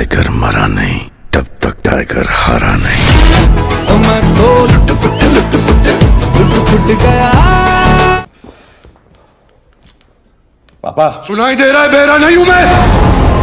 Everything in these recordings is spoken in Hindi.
टाइगर मरा नहीं तब तक टाइगर हारा नहीं तो मैं तो लुट पुट लुट पुट लुट पुट गया पापा सुनाई दे रहा है बेरा नहीं हूं मैं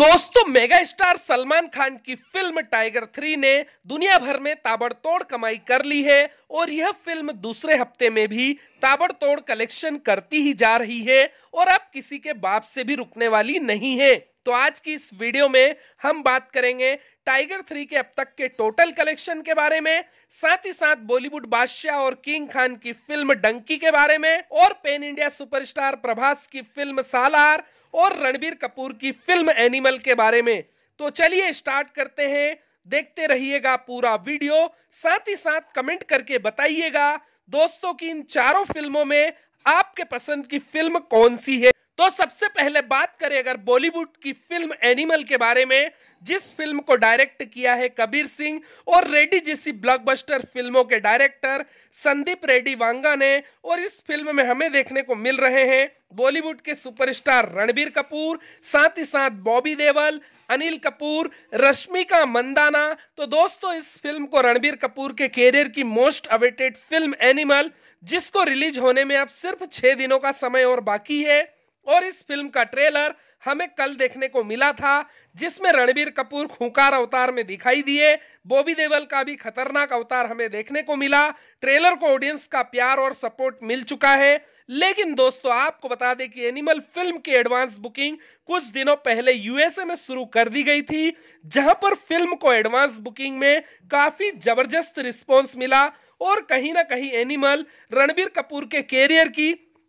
दोस्तों मेगा स्टार सलमान खान की फिल्म टाइगर थ्री ने दुनिया भर में ताबड़तोड़ कमाई कर ली है और यह फिल्म दूसरे हफ्ते में भी ताबड़तोड़ कलेक्शन करती ही जा रही है और अब किसी के बाप से भी रुकने वाली नहीं है तो आज की इस वीडियो में हम बात करेंगे टाइगर थ्री के अब तक के टोटल कलेक्शन के बारे में साथ ही साथ बॉलीवुड बादशाह और किंग खान की फिल्म डंकी के बारे में और पेन इंडिया सुपरस्टार प्रभास की फिल्म सालार और रणबीर कपूर की फिल्म एनिमल के बारे में तो चलिए स्टार्ट करते हैं देखते रहिएगा पूरा वीडियो साथ ही साथ कमेंट करके बताइएगा दोस्तों की इन चारों फिल्मों में आपके पसंद की फिल्म कौन सी है तो सबसे पहले बात करें अगर बॉलीवुड की फिल्म एनिमल के बारे में जिस फिल्म को डायरेक्ट किया है कबीर सिंह और रेड्डी जैसी ब्लॉकबस्टर फिल्मों के डायरेक्टर संदीप रेड्डी वांगा ने और इस फिल्म में हमें देखने को मिल रहे हैं बॉलीवुड के सुपरस्टार रणबीर कपूर साथ ही साथ बॉबी देवल अनिल कपूर रश्मिका मंदाना तो दोस्तों इस फिल्म को रणबीर कपूर के कैरियर की मोस्ट अवेटेड फिल्म एनिमल जिसको रिलीज होने में अब सिर्फ छह दिनों का समय और बाकी है और इस फिल्म का ट्रेलर हमें कल देखने को मिला था जिसमें रणबीर कपूर खूंकार अवतार में दिखाई दिए बॉबी देवल का भी खतरनाक अवतार हमें देखने को मिला ट्रेलर को ऑडियंस का प्यार और सपोर्ट मिल चुका है लेकिन दोस्तों आपको बता दें कि एनिमल फिल्म की एडवांस बुकिंग कुछ दिनों पहले यूएसए में शुरू कर दी गई थी जहां पर फिल्म को एडवांस बुकिंग में काफी जबरदस्त रिस्पॉन्स मिला और कहीं ना कहीं एनिमल रणबीर कपूर के कैरियर की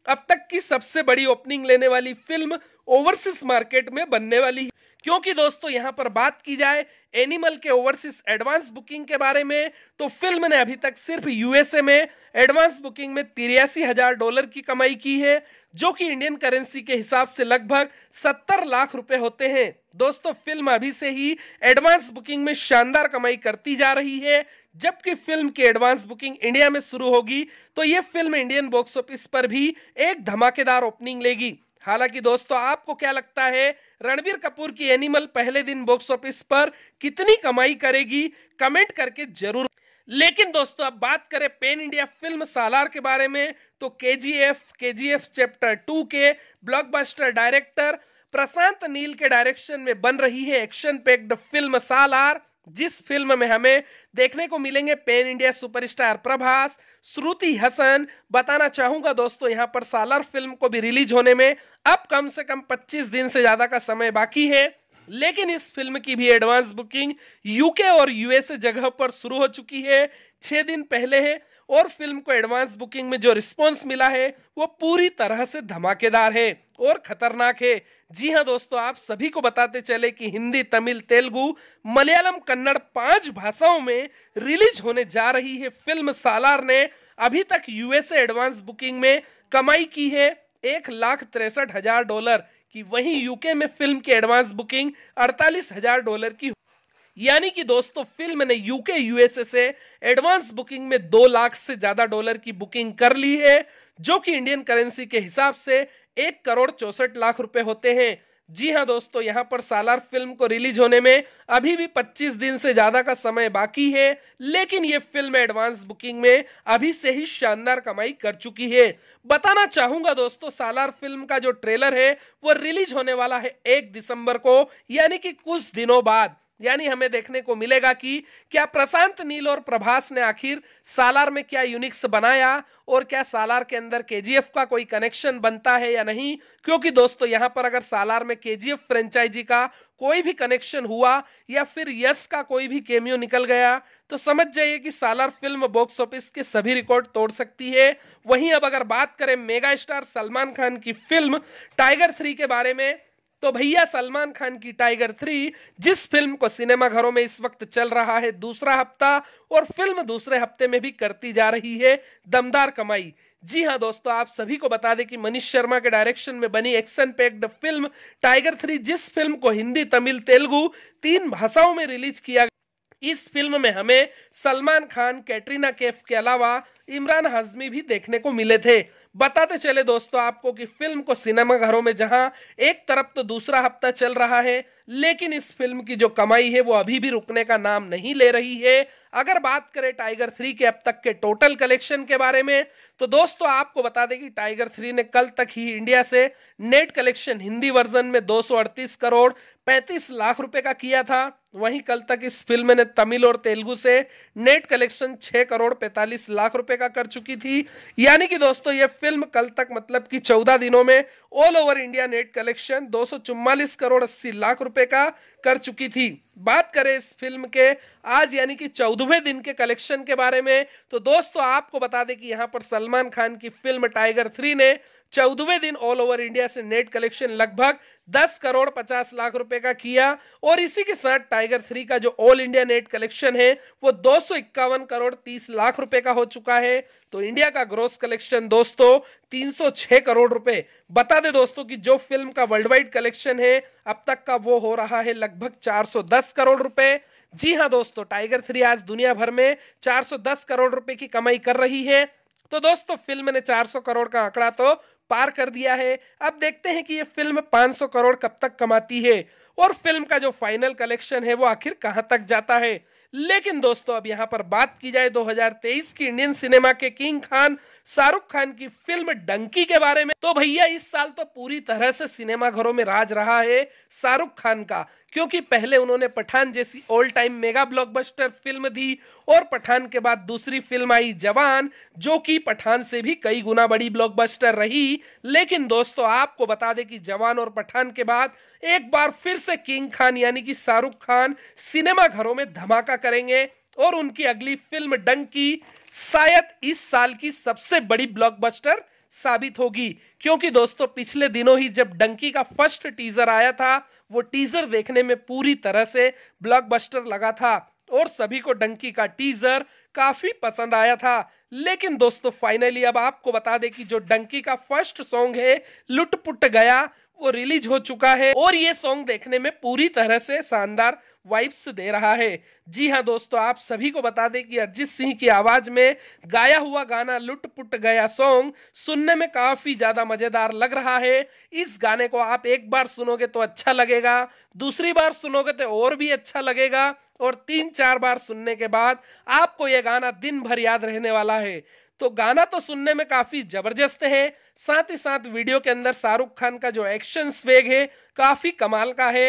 अब तक की सबसे बड़ी ओपनिंग लेने वाली फिल्म ओवरसीज मार्केट में बनने वाली है क्योंकि दोस्तों यहां पर बात की जाए एनिमल के ओवरसीज एडवांस बुकिंग के बारे में तो फिल्म ने अभी तक सिर्फ यूएसए में एडवांस बुकिंग में तिरासी हजार डॉलर की कमाई की है जो कि इंडियन करेंसी के हिसाब से लगभग सत्तर लाख रुपए होते हैं दोस्तों फिल्म अभी से ही एडवांस बुकिंग में शानदार कमाई करती जा रही है जबकि फिल्म की एडवांस बुकिंग इंडिया में शुरू होगी तो ये फिल्म इंडियन बॉक्स ऑफिस पर भी एक धमाकेदार ओपनिंग लेगी हालांकि दोस्तों आपको क्या लगता है रणबीर कपूर की एनिमल पहले दिन बॉक्स ऑफिस पर कितनी कमाई करेगी कमेंट करके जरूर लेकिन दोस्तों अब बात करें पेन इंडिया फिल्म सालार के बारे में तो के G F K G F chapter two के ब्लॉकबस्टर डायरेक्टर प्रशांत नील के डायरेक्शन में बन रही है एक्शन पैक्ड फिल्म सालार जिस फिल्म में हमें देखने को मिलेंगे pan India superstar Prabhas Shruti Haasan बताना चाहूंगा दोस्तों यहां पर सालार फिल्म को भी रिलीज होने में अब कम से कम 25 दिन से ज्यादा का समय बाकी है लेकिन इस फिल्म की भी एडवांस बुकिंग यूके और यूएस जगह पर शुरू हो चुकी है छह दिन पहले है और फिल्म को एडवांस बुकिंग में जो रिस्पॉन्स मिला है वो पूरी तरह से धमाकेदार है और खतरनाक है जी हाँ दोस्तों आप सभी को बताते चले कि हिंदी तमिल तेलुगु मलयालम कन्नड़ पांच भाषाओं में रिलीज होने जा रही है फिल्म सालार ने अभी तक यूएसए एडवांस बुकिंग में कमाई की है एक लाख तिरसठ हजार डॉलर कि वहीं यूके में फिल्म की एडवांस बुकिंग अड़तालीस हजार डॉलर की यानी कि दोस्तों फिल्म ने यूके यूएसए से एडवांस बुकिंग में दो लाख से ज्यादा डॉलर की बुकिंग कर ली है जो कि इंडियन करेंसी के हिसाब से एक करोड़ चौसठ लाख रुपए होते हैं जी हाँ दोस्तों यहाँ पर सालार फिल्म को रिलीज होने में अभी भी 25 दिन से ज़्यादा का समय बाकी है लेकिन ये फिल्म एडवांस बुकिंग में अभी से ही शानदार कमाई कर चुकी है बताना चाहूंगा दोस्तों सालार फिल्म का जो ट्रेलर है वो रिलीज होने वाला है एक दिसंबर को यानी कि कुछ दिनों बाद यानी हमें देखने को मिलेगा कि क्या प्रशांत नील और प्रभास ने आखिर सालार में क्या यूनिक्स बनाया और क्या सालार के अंदर केजीएफ का कोई कनेक्शन बनता है या नहीं क्योंकि दोस्तों यहां पर अगर सालार में केजीएफ फ्रेंचाइजी का कोई भी कनेक्शन हुआ या फिर यस का कोई भी केमियो निकल गया तो समझ जाइए कि सालार फिल्म बॉक्स ऑफिस के सभी रिकॉर्ड तोड़ सकती है वहीं अब अगर बात करें मेगा स्टार सलमान खान की फिल्म टाइगर थ्री के बारे में तो भैया सलमान खान की टाइगर थ्री जिस फिल्म को सिनेमाघरों में इस वक्त चल रहा है दूसरा हफ्ता और फिल्म दूसरे हफ्ते में भी करती जा रही है दमदार कमाई जी हाँ दोस्तों आप सभी को बता दें कि मनीष शर्मा के डायरेक्शन में बनी action packed film Tiger three जिस फिल्म को हिंदी तमिल तेलुगु तीन भाषाओं में रिलीज किया इस फिल्म में हमें सलमान खान कैटरीना कैफ के अलावा इमरान हजमी भी देखने को मिले थे बताते चले दोस्तों आपको कि फिल्म को घरों में जहां एक तरफ तो दूसरा हफ्ता चल रहा है लेकिन इस फिल्म की जो कमाई है वो अभी भी रुकने का नाम नहीं ले रही है अगर बात करें टाइगर थ्री के अब तक के टोटल कलेक्शन के बारे में तो दोस्तों आपको बता दें कि टाइगर थ्री ने कल तक ही इंडिया से नेट कलेक्शन हिंदी वर्जन में दो करोड़ पैंतीस लाख रुपए का किया था वहीं कल तक इस फिल्म ने तमिल और तेलुगु से नेट कलेक्शन छह करोड़ पैतालीस लाख रुपए का कर चुकी थी यानी कि दोस्तों ये फिल्म कल तक मतलब कि 14 दिनों में all over India net collection दो करोड़ अस्सी लाख रुपए का कर चुकी थी बात करें इस फिल्म के आज यानी कि चौदहवें दिन के कलेक्शन के बारे में तो दोस्तों आपको बता दें कि यहाँ पर सलमान खान की फिल्म टाइगर थ्री ने चौदहवें दिन ऑल ओवर इंडिया से नेट कलेक्शन लगभग 10 करोड़ 50 लाख रुपए का किया और इसी के साथ टाइगर थ्री का जो ऑल इंडिया नेट कलेक्शन है वो दो करोड़ 30 लाख रुपए का हो चुका है तो इंडिया का ग्रोस कलेक्शन दोस्तों 306 करोड़ रुपए बता दे दोस्तों कि जो फिल्म का वर्ल्ड वाइड कलेक्शन है अब तक का वो हो रहा है लगभग 410 करोड़ रुपए जी हाँ दोस्तों टाइगर थ्री आज दुनिया भर में 410 करोड़ रुपए की कमाई कर रही है तो दोस्तों फिल्म ने 400 करोड़ का आंकड़ा तो पार कर दिया है अब देखते हैं कि ये फिल्म 500 करोड़ कब तक कमाती है और फिल्म का जो फाइनल कलेक्शन है वो आखिर कहां तक जाता है लेकिन दोस्तों अब यहां पर बात की जाए 2023 की इंडियन सिनेमा के किंग खान शाहरुख खान की फिल्म डंकी के बारे में तो भैया इस साल तो पूरी तरह से सिनेमा घरों में राज रहा है शाहरुख खान का क्योंकि पहले उन्होंने पठान जैसी all time mega blockbuster film दी और पठान के बाद दूसरी फिल्म आई जवान जो कि पठान से भी कई गुना बड़ी ब्लॉकबस्टर रही लेकिन दोस्तों आपको बता दें कि जवान और पठान के बाद एक बार फिर से किंग खान यानी कि शाहरुख खान सिनेमा घरों में धमाका करेंगे और उनकी अगली फिल्म डंकी शायद इस साल की सबसे बड़ी ब्लॉकबस्टर साबित होगी क्योंकि दोस्तों पिछले दिनों ही जब डंकी का फर्स्ट टीजर आया था वो टीजर देखने में पूरी तरह से ब्लॉकबस्टर लगा था और सभी को डंकी का टीजर काफी पसंद आया था लेकिन दोस्तों फाइनली अब आपको बता दें कि जो डंकी का फर्स्ट सॉन्ग है लुटपुट गया वो रिलीज हो चुका है और ये सॉन्ग देखने में पूरी तरह से शानदार वाइब्स दे रहा है जी हाँ दोस्तों आप सभी को बता दें कि अरिजीत सिंह की आवाज में गाया हुआ गाना लुट पुट गया सॉन्ग सुनने में काफी ज्यादा मजेदार लग रहा है इस गाने को आप एक बार सुनोगे तो अच्छा लगेगा दूसरी बार सुनोगे तो और भी अच्छा लगेगा और तीन चार बार सुनने के बाद आपको यह गाना दिन भर याद रहने वाला है तो गाना तो सुनने में काफी जबरदस्त है साथ ही साथ वीडियो के अंदर शाहरुख खान का जो एक्शन स्वेग है काफी कमाल का है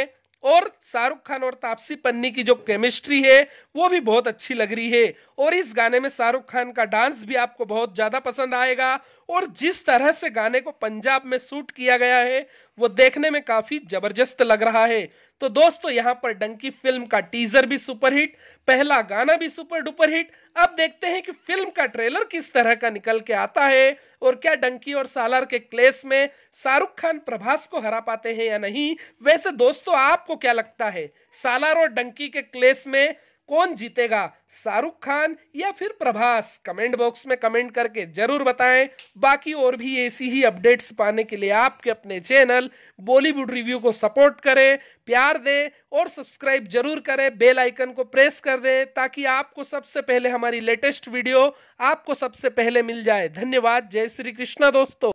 और शाहरुख खान और तापसी पन्नी की जो केमिस्ट्री है वो भी बहुत अच्छी लग रही है और इस गाने में शाहरुख खान का डांस भी आपको बहुत ज़्यादा पसंद आएगा और जिस तरह से गाने को पंजाब में शूट किया गया है वो देखने में काफ़ी ज़बरदस्त लग रहा है तो दोस्तों यहां पर डंकी फिल्म का टीजर भी सुपरहिट पहला गाना भी सुपर डुपर हिट अब देखते हैं कि फिल्म का ट्रेलर किस तरह का निकल के आता है और क्या डंकी और सालार के क्लेस में शाहरुख खान प्रभास को हरा पाते हैं या नहीं वैसे दोस्तों आपको क्या लगता है सालार और डंकी के क्लेस में कौन जीतेगा शाहरुख खान या फिर प्रभास कमेंट बॉक्स में कमेंट करके जरूर बताएं बाकी और भी ऐसी ही अपडेट्स पाने के लिए आपके अपने चैनल बॉलीवुड रिव्यू को सपोर्ट करें प्यार दें और सब्सक्राइब जरूर करें बेल आइकन को प्रेस कर दें ताकि आपको सबसे पहले हमारी लेटेस्ट वीडियो आपको सबसे पहले मिल जाए धन्यवाद जय श्री कृष्णा दोस्तों